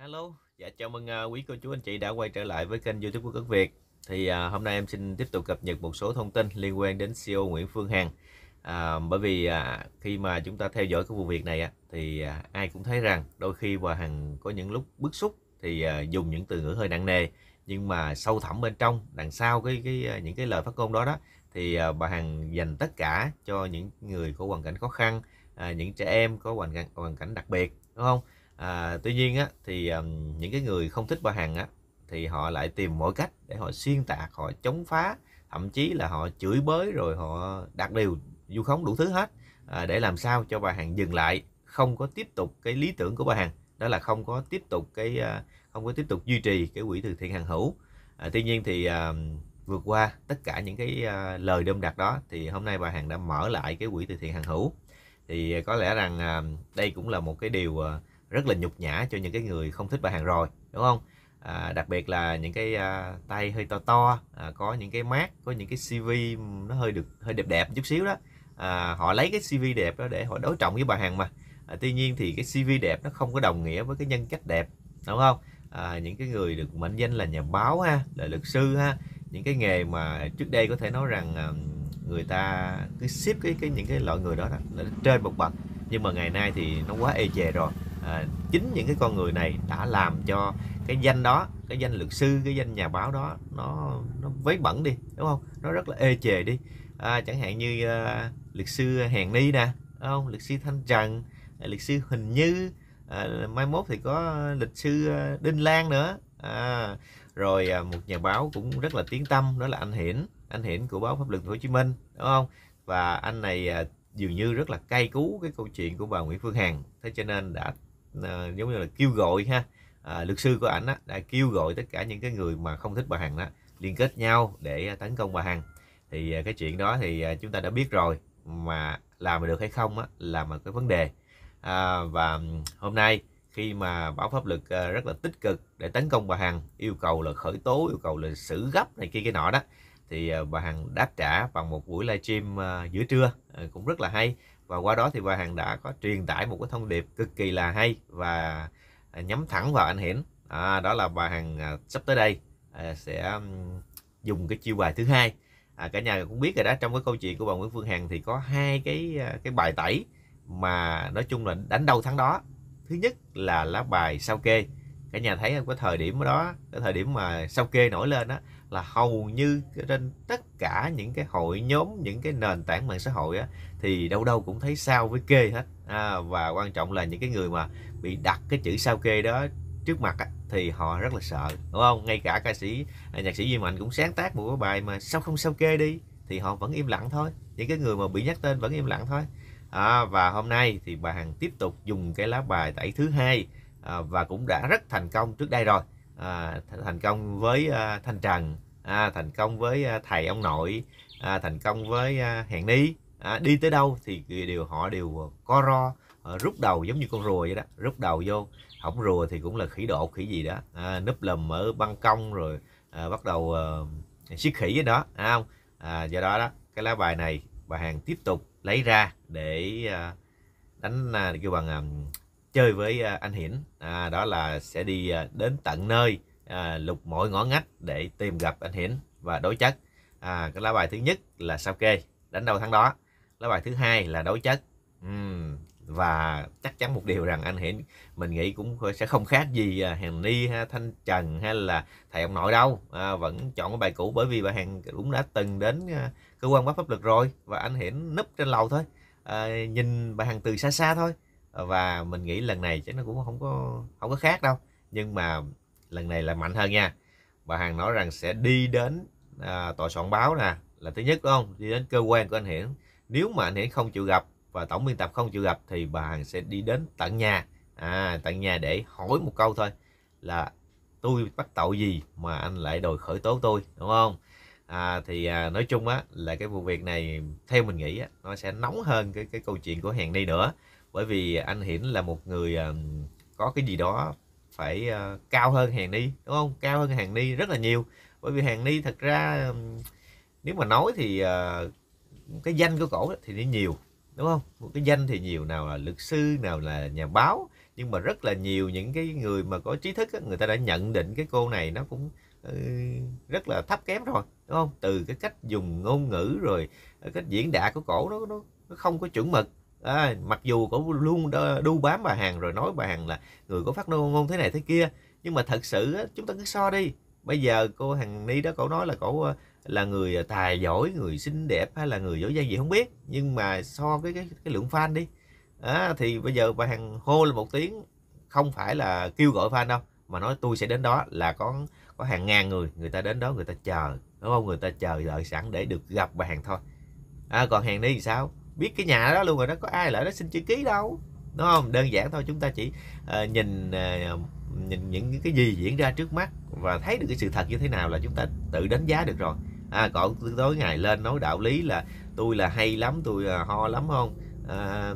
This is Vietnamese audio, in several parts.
Hello, dạ chào mừng uh, quý cô chú anh chị đã quay trở lại với kênh YouTube của Cấn Việt. Thì uh, hôm nay em xin tiếp tục cập nhật một số thông tin liên quan đến CEO Nguyễn Phương Hằng. À, bởi vì à, khi mà chúng ta theo dõi cái vụ việc này á, thì à, ai cũng thấy rằng đôi khi bà Hằng có những lúc bức xúc thì à, dùng những từ ngữ hơi nặng nề nhưng mà sâu thẳm bên trong đằng sau cái cái à, những cái lời phát ngôn đó đó thì à, bà Hằng dành tất cả cho những người có hoàn cảnh khó khăn, à, những trẻ em có hoàn cảnh hoàn cảnh đặc biệt đúng không? à, tuy nhiên á, thì um, những cái người không thích bà Hằng á, thì họ lại tìm mọi cách để họ xuyên tạc họ chống phá thậm chí là họ chửi bới rồi họ đặt điều vu khống đủ thứ hết à, để làm sao cho bà hàng dừng lại không có tiếp tục cái lý tưởng của bà hàng đó là không có tiếp tục cái à, không có tiếp tục duy trì cái quỹ từ thiện hàng hữu à, tuy nhiên thì à, vượt qua tất cả những cái à, lời đơm đặt đó thì hôm nay bà hàng đã mở lại cái quỹ từ thiện hàng hữu thì có lẽ rằng à, đây cũng là một cái điều à, rất là nhục nhã cho những cái người không thích bà hàng rồi đúng không à, đặc biệt là những cái à, tay hơi to to à, có những cái mát có những cái cv nó hơi được hơi đẹp đẹp chút xíu đó à, họ lấy cái cv đẹp đó để họ đối trọng với bà hàng mà à, tuy nhiên thì cái cv đẹp nó không có đồng nghĩa với cái nhân cách đẹp đúng không à, những cái người được mệnh danh là nhà báo ha là luật sư ha những cái nghề mà trước đây có thể nói rằng à, người ta cứ xếp cái cái những cái loại người đó, đó là trên một bậc nhưng mà ngày nay thì nó quá ê chề rồi à, chính những cái con người này đã làm cho cái danh đó cái danh luật sư cái danh nhà báo đó nó nó vấy bẩn đi đúng không nó rất là ê chề đi à, chẳng hạn như à, luật sư hèn ni nè đúng không luật sư thanh trần ờ, luật sư huỳnh như à, mai mốt thì có luật sư đinh lan nữa à, rồi à, một nhà báo cũng rất là tiếng tâm đó là anh hiển anh hiển của báo pháp luật hồ chí minh đúng không và anh này à, dường như rất là cay cú cái câu chuyện của bà nguyễn phương hằng thế cho nên đã à, giống như là kêu gọi ha à, luật sư của ảnh đã kêu gọi tất cả những cái người mà không thích bà hằng đó liên kết nhau để à, tấn công bà hằng thì à, cái chuyện đó thì à, chúng ta đã biết rồi mà làm được hay không á, là một cái vấn đề à, và hôm nay khi mà báo pháp luật à, rất là tích cực để tấn công bà hằng yêu cầu là khởi tố yêu cầu là xử gấp này kia cái nọ đó thì à, bà hằng đáp trả bằng một buổi livestream giữa trưa cũng rất là hay và qua đó thì bà Hằng đã có truyền tải một cái thông điệp cực kỳ là hay và à, nhắm thẳng vào anh Hiển à, đó là bà Hằng à, sắp tới đây à, sẽ dùng cái chiêu bài thứ hai à, cả nhà cũng biết rồi đó trong cái câu chuyện của bà Nguyễn Phương Hằng thì có hai cái à, cái bài tẩy mà nói chung là đánh đầu thắng đó thứ nhất là lá bài sao kê cả nhà thấy cái thời điểm đó cái thời điểm mà sao kê nổi lên đó là hầu như trên tất cả những cái hội nhóm những cái nền tảng mạng xã hội á thì đâu đâu cũng thấy sao với kê hết à, và quan trọng là những cái người mà bị đặt cái chữ sao kê đó trước mặt á, thì họ rất là sợ đúng không ngay cả ca sĩ à, nhạc sĩ duy mạnh cũng sáng tác một cái bài mà sao không sao kê đi thì họ vẫn im lặng thôi những cái người mà bị nhắc tên vẫn im lặng thôi à, và hôm nay thì bà hằng tiếp tục dùng cái lá bài tẩy thứ hai à, và cũng đã rất thành công trước đây rồi à, thành công với à, thanh trần à, thành công với à, thầy ông nội à, thành công với à, hẹn ni à, đi tới đâu thì đều họ đều co ro ờ, rút đầu giống như con rùa vậy đó rút đầu vô hỏng rùa thì cũng là khỉ đột khỉ gì đó à, núp lùm ở ban công rồi à, bắt đầu à, siết khỉ với đó à, không à, do đó đó cái lá bài này bà hàng tiếp tục lấy ra để à, đánh à, kêu bằng à, chơi với à, anh hiển à, đó là sẽ đi à, đến tận nơi à, lục mọi ngõ ngách để tìm gặp anh hiển và đối chất à, cái lá bài thứ nhất là sao kê đánh đâu thắng đó lá bài thứ hai là đối chất uhm, và chắc chắn một điều rằng anh hiển mình nghĩ cũng sẽ không khác gì à, hàng ni ha thanh trần hay là thầy ông nội đâu à, vẫn chọn cái bài cũ bởi vì bà hàng cũng đã từng đến à, cơ quan pháp luật rồi và anh hiển núp trên lầu thôi à, nhìn bà hàng từ xa xa thôi và mình nghĩ lần này chắc nó cũng không có không có khác đâu nhưng mà lần này là mạnh hơn nha bà hàng nói rằng sẽ đi đến à, tòa soạn báo nè là thứ nhất đúng không đi đến cơ quan của anh hiển nếu mà anh Hiển không chịu gặp và tổng biên tập không chịu gặp thì bà Hằng sẽ đi đến tận nhà à, tận nhà để hỏi một câu thôi là tôi bắt tội gì mà anh lại đòi khởi tố tôi đúng không à, thì à, nói chung á là cái vụ việc này theo mình nghĩ á, nó sẽ nóng hơn cái cái câu chuyện của hàng ni nữa bởi vì anh hiển là một người à, có cái gì đó phải à, cao hơn hàng ni đúng không cao hơn hàng ni rất là nhiều bởi vì hàng ni thật ra nếu mà nói thì à, cái danh của cổ thì nó nhiều đúng không một cái danh thì nhiều nào là luật sư nào là nhà báo nhưng mà rất là nhiều những cái người mà có trí thức á, người ta đã nhận định cái cô này nó cũng ừ, rất là thấp kém rồi đúng không từ cái cách dùng ngôn ngữ rồi ờ, cách diễn đạt của cổ nó nó, không có chuẩn mực à, mặc dù cổ luôn đu bám bà hàng rồi nói bà hàng là người có phát ngôn thế này thế kia nhưng mà thật sự chúng ta cứ so đi bây giờ cô hằng ni đó cổ nói là cổ ờ, là người à, tài giỏi người xinh đẹp hay là người giỏi giang gì không biết nhưng mà so với cái, cái lượng fan đi à, thì bây giờ bà hàng hô là một tiếng không phải là kêu gọi fan đâu mà nói tôi sẽ đến đó là có có hàng ngàn người người ta đến đó người ta chờ đúng không người ta chờ đợi sẵn để được gặp bà hàng thôi à, còn hàng đi thì sao biết cái nhà đó luôn rồi đó có ai lại đó xin chữ ký đâu đúng không đơn giản thôi chúng ta chỉ uh, nhìn uh, nhìn những cái gì diễn ra trước mắt và thấy được cái sự thật như thế nào là chúng ta tự đánh giá được rồi à còn tối ngày lên nói đạo lý là tôi là hay lắm tôi là ho lắm không à,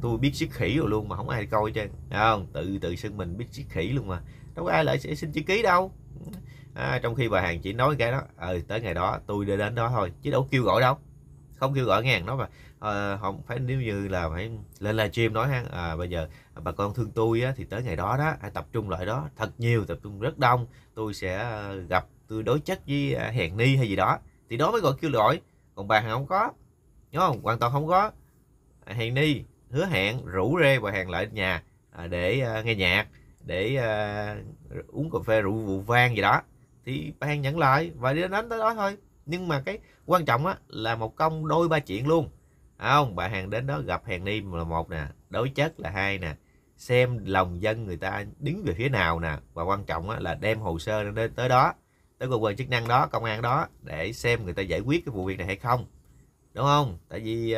tôi biết siết khỉ rồi luôn mà không ai coi chứ không tự tự xưng mình biết siết khỉ luôn mà đâu có ai lại sẽ xin chữ ký đâu à, trong khi bà hàng chỉ nói cái đó ờ à, tới ngày đó tôi đi đến đó thôi chứ đâu kêu gọi đâu không kêu gọi ngàn nó mà Ờ, không phải nếu như là phải lên livestream nói ha à, bây giờ bà con thương tôi á, thì tới ngày đó đó hãy tập trung loại đó thật nhiều tập trung rất đông tôi sẽ ờ, gặp tôi đối chất với ờ, hẹn ni hay gì đó thì đó mới gọi kêu gọi còn bà không có nhớ không hoàn toàn không có à, hẹn ni hứa hẹn rủ rê bà hàng lại nhà à, để nghe nhạc để uống cà phê rượu vụ vang gì đó thì bà hàng nhận lại và đi đến tới đó thôi nhưng mà cái quan trọng á là một công đôi ba chuyện luôn à không bà hàng đến đó gặp hàng ni là một nè đối chất là hai nè xem lòng dân người ta đứng về phía nào nè và quan trọng là đem hồ sơ đến tới đó tới cơ quan chức năng đó công an đó để xem người ta giải quyết cái vụ việc này hay không đúng không tại vì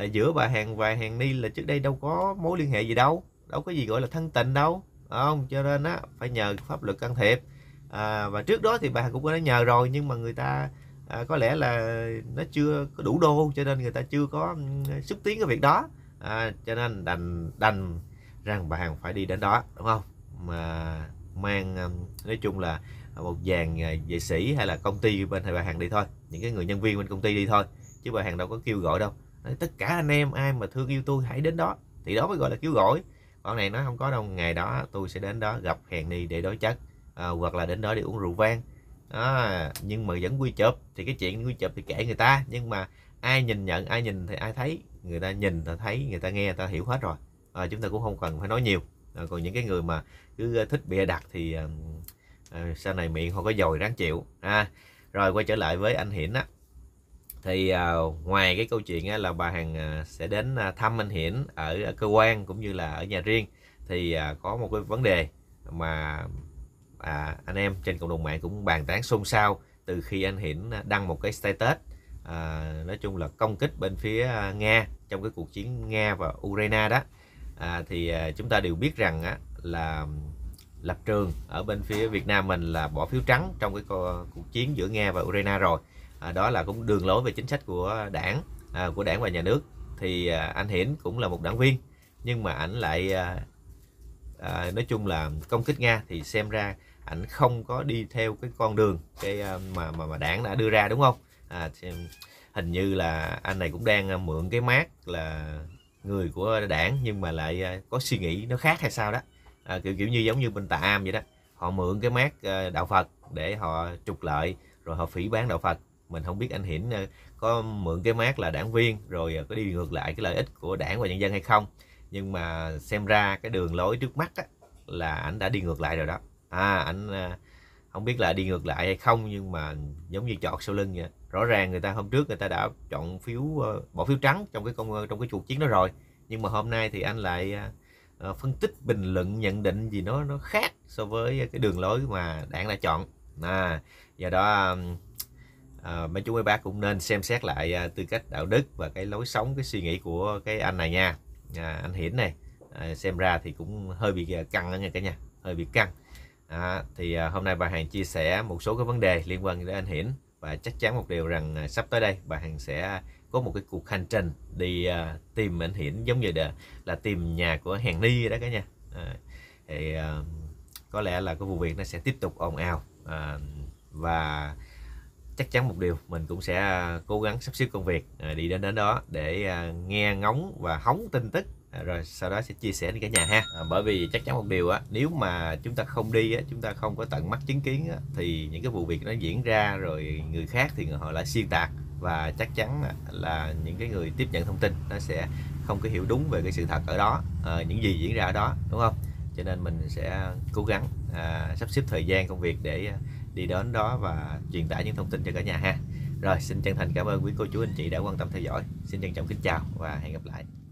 uh, giữa bà hàng và hàng ni là trước đây đâu có mối liên hệ gì đâu đâu có gì gọi là thân tình đâu không cho nên á phải nhờ pháp luật can thiệp à, và trước đó thì bà cũng có nhờ rồi nhưng mà người ta à, có lẽ là nó chưa có đủ đô cho nên người ta chưa có xúc tiến cái việc đó à, cho nên đành đành rằng bà Hằng phải đi đến đó đúng không mà mang nói chung là một dàn à, vệ sĩ hay là công ty bên thầy bà hàng đi thôi những cái người nhân viên bên công ty đi thôi chứ bà hàng đâu có kêu gọi đâu nói, tất cả anh em ai mà thương yêu tôi hãy đến đó thì đó mới gọi là kêu gọi con này nó không có đâu ngày đó tôi sẽ đến đó gặp hèn ni để đối chất à, hoặc là đến đó để uống rượu vang đó nhưng mà vẫn quy chụp thì cái chuyện quy chụp thì kể người ta nhưng mà ai nhìn nhận ai nhìn thì ai thấy người ta nhìn ta thấy người ta nghe ta hiểu hết rồi à, chúng ta cũng không cần phải nói nhiều à, còn những cái người mà cứ ờ, thích bịa đặt thì à, sau này miệng họ có dồi ráng chịu à, rồi quay trở lại với anh hiển á thì à, ngoài cái câu chuyện á, là bà hằng à, sẽ đến à, thăm anh hiển ở, ở cơ quan cũng như là ở nhà riêng thì à, có một cái vấn đề mà à, anh em trên cộng đồng mạng cũng bàn tán xôn xao từ khi anh Hiển đăng một cái status à, nói chung là công kích bên phía à, Nga trong cái cuộc chiến Nga và Ukraine đó à, thì à, chúng ta đều biết rằng á, là lập trường ở bên phía Việt Nam mình là bỏ phiếu trắng trong cái cuộc chiến giữa Nga và Ukraine rồi à, đó là cũng đường lối về chính sách của đảng à, của đảng và nhà nước thì à, anh Hiển cũng là một đảng viên nhưng mà ảnh lại à, à, nói chung là công kích nga thì xem ra ảnh không có đi theo cái con đường cái à, mà mà mà đảng đã đưa ra đúng không à, hình như là anh này cũng đang à, mượn cái mát là người của đảng nhưng mà lại à, có suy nghĩ nó khác hay sao đó à, kiểu kiểu như giống như bên tà am vậy đó họ mượn cái mát đạo phật để họ trục lợi rồi họ phỉ bán đạo phật mình không biết anh hiển có mượn cái mát là đảng viên rồi có đi ngược lại cái lợi ích của đảng và nhân dân hay không nhưng mà xem ra cái đường lối trước mắt á, là anh đã đi ngược lại rồi đó à anh à, không biết là đi ngược lại hay không nhưng mà giống như chọt sau lưng vậy rõ ràng người ta hôm trước người ta đã chọn phiếu ờ, bỏ phiếu trắng trong cái công ờ, trong cái cuộc chiến đó rồi nhưng mà hôm nay thì anh lại à, ờ, phân tích bình luận nhận định gì nó nó khác so với cái đường lối mà đảng đã chọn à do đó à, mấy chú mấy bác cũng nên xem xét lại à, tư cách đạo đức và cái lối sống cái suy nghĩ của cái anh này nha à, anh Hiển này à, xem ra thì cũng hơi bị à, căng đó nha cả nhà hơi bị căng à, thì à, hôm nay bà hàng chia sẻ một số cái vấn đề liên quan đến anh Hiển và chắc chắn một điều rằng à, sắp tới đây bà hàng sẽ có một cái cuộc hành trình đi à, tìm anh Hiển giống như là, là tìm nhà của hàng ni đó cả nhà à, thì à, có lẽ là cái vụ việc nó sẽ tiếp tục ồn ào à, và chắc chắn một điều mình cũng sẽ à, cố gắng sắp xếp công việc à, đi đến đến đó để à, nghe ngóng và hóng tin tức rồi sau đó sẽ chia sẻ đến cả nhà ha bởi vì chắc chắn một điều á nếu mà chúng ta không đi á chúng ta không có tận mắt chứng kiến á, thì những cái vụ việc nó diễn ra rồi người khác thì họ lại xuyên tạc và chắc chắn là những cái người tiếp nhận thông tin nó sẽ không có hiểu đúng về cái sự thật ở đó những gì diễn ra ở đó đúng không cho nên mình sẽ cố gắng sắp xếp thời gian công việc để đi đến đó và truyền tải những thông tin cho cả nhà ha rồi xin chân thành cảm ơn quý cô chú anh chị đã quan tâm theo dõi xin trân trọng kính chào và hẹn gặp lại